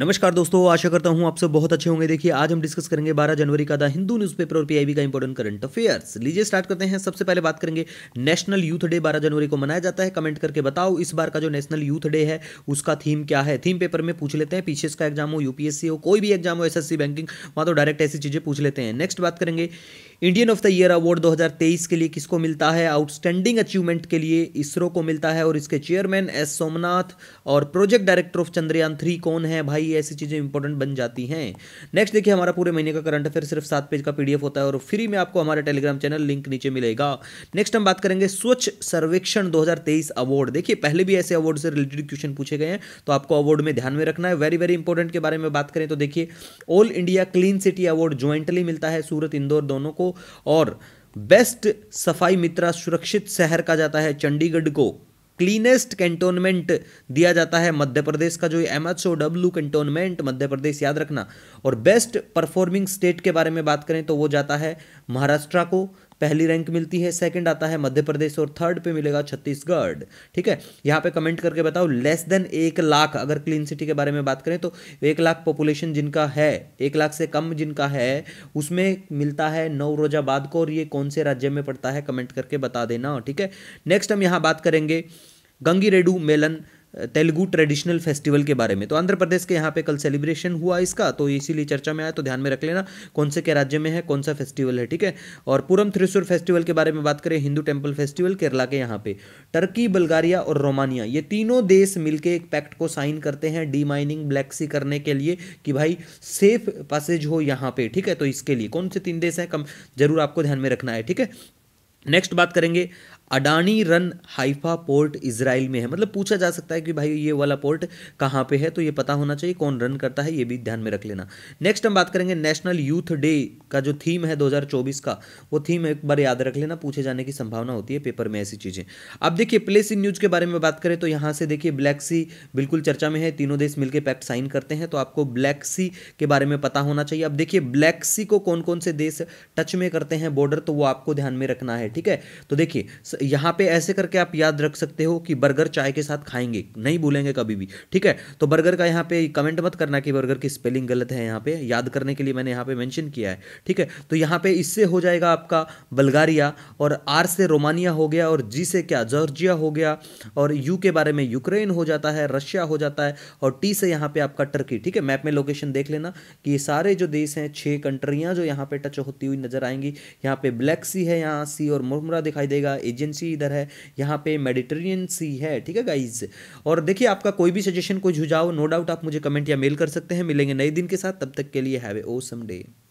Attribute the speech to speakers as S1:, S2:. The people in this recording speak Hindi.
S1: नमस्कार दोस्तों आशा करता हूं आप सब बहुत अच्छे होंगे देखिए आज हम डिस्कस करेंगे 12 जनवरी का द हिंदू न्यूज़पेपर और पीआईबी का इंपॉर्टेंट करंट अफेयर्स लीजिए स्टार्ट करते हैं सबसे पहले बात करेंगे नेशनल यूथ डे 12 जनवरी को मनाया जाता है कमेंट करके बताओ इस बार का जो नेशनल यूथ डे है उसका थीम क्या है थीम पेपर में पूछ लेते हैं पीछे का एग्जाम हो यूपीएससी हो कोई भी एग्जाम हो एस बैंकिंग वहाँ तो डायरेक्ट ऐसी चीज़ें पूछ लेते हैं नेक्स्ट बात करेंगे Indian of the year award दो के लिए किसको मिलता है आउटस्टैंडिंग अचीवमेंट के लिए इसरो को मिलता है और इसके चेयरमैन एस सोमनाथ और project director of Chandrayaan three कौन है भाई भाई ये ऐसी चीज़ें इंपॉर्टेंट बन जाती हैं नेक्स्ट देखिए हमारा पूरे महीने का करंट अफेयर सिर्फ सात पेज का पी होता है और फ्री में आपको हमारे टेलीग्राम चैनल लिंक नीचे मिलेगा नेक्स्ट हम बात करेंगे स्वच्छ सर्वेक्षण दो अवार्ड देखिए पहले भी ऐसे अवार्ड से रिलेटेड क्वेश्चन पूछे गए हैं तो आपको अवार्ड में ध्यान में रखना है वेरी वेरी इंपॉर्टेंट के बारे में बात करें तो देखिए all India clean city award jointly मिलता है सूरत इंदौर दोनों को और बेस्ट सफाई मित्रा सुरक्षित शहर का जाता है चंडीगढ़ को क्लीनेस्ट कैंटोनमेंट दिया जाता है मध्य प्रदेश का जो M H O W cantonment Madhya Pradesh याद रखना और बेस्ट परफॉर्मिंग स्टेट के बारे में बात करें तो वो जाता है महाराष्ट्र को पहली रैंक मिलती है सेकंड आता है मध्य प्रदेश और थर्ड पे मिलेगा छत्तीसगढ़ ठीक है यहाँ पे कमेंट करके बताओ लेस देन एक लाख अगर क्लीन सिटी के बारे में बात करें तो एक लाख पॉपुलेशन जिनका है एक लाख से कम जिनका है उसमें मिलता है नौ रोजाबाद को और ये कौन से राज्य में पड़ता है कमेंट करके बता देना ठीक है नेक्स्ट हम यहाँ बात करेंगे गंगी मेलन तेलुगु ट्रेडिशनल फेस्टिवल के बारे में तो आंध्र प्रदेश के यहाँ पे कल सेलिब्रेशन हुआ इसका तो इसीलिए चर्चा में आया तो ध्यान में रख लेना कौन से के राज्य में है कौन सा फेस्टिवल है ठीक है और पूरम थ्रिसुर फेस्टिवल के बारे में बात करें हिंदू टेम्पल फेस्टिवल केरला के यहाँ पे टर्की बल्गारिया और रोमानिया ये तीनों देश मिलकर एक पैक्ट को साइन करते हैं डी माइनिंग ब्लैक सी करने के लिए कि भाई सेफ पासेज हो यहाँ पे ठीक है तो इसके लिए कौन से तीन देश हैं कम जरूर आपको ध्यान में रखना है ठीक है नेक्स्ट बात करेंगे Adani run Haifa port Israel में है मतलब पूछा जा सकता है कि भाई ये वाला पोर्ट कहाँ पे है तो ये पता होना चाहिए कौन रन करता है ये भी ध्यान में रख लेना नेक्स्ट हम बात करेंगे नेशनल यूथ डे का जो थीम है 2024 का वो थीम एक बार याद रख लेना पूछे जाने की संभावना होती है पेपर में ऐसी चीज़ें अब देखिए प्लेस इन न्यूज़ के बारे में बात करें तो यहाँ से देखिए ब्लैक सी बिल्कुल चर्चा में है तीनों देश मिलकर पैक्ट साइन करते हैं तो आपको ब्लैक सी के बारे में पता होना चाहिए अब देखिए ब्लैक सी को कौन कौन से देश टच में करते हैं बॉर्डर तो वो आपको ध्यान में रखना है ठीक है तो देखिए यहाँ पे ऐसे करके आप याद रख सकते हो कि बर्गर चाय के साथ खाएंगे नहीं भूलेंगे कभी भी ठीक है तो बर्गर का यहाँ पे कमेंट मत करना कि बर्गर की स्पेलिंग गलत है यहाँ पे याद करने के लिए मैंने यहाँ पे मेंशन किया है ठीक है तो यहाँ पे इससे हो जाएगा आपका बल्गारिया और आर से रोमानिया हो गया और जी से क्या जॉर्जिया हो गया और यू के बारे में यूक्रेन हो जाता है रशिया हो जाता है और टी से यहाँ पे आपका टर्की ठीक है मैप में लोकेशन देख लेना कि ये सारे जो देश हैं छः कंट्रियाँ जो यहाँ पे टच होती हुई नजर आएंगी यहाँ पे ब्लैक सी है यहाँ सी और मुरमुरा दिखाई देगा एजिया एजियन सी इधर है यहाँ पे मेडिटेरियन सी है ठीक है गाइज और देखिए आपका कोई भी सजेशन कोई झुझाव नो डाउट आप मुझे कमेंट या मेल कर सकते हैं मिलेंगे नए दिन के साथ तब तक के लिए have a O some day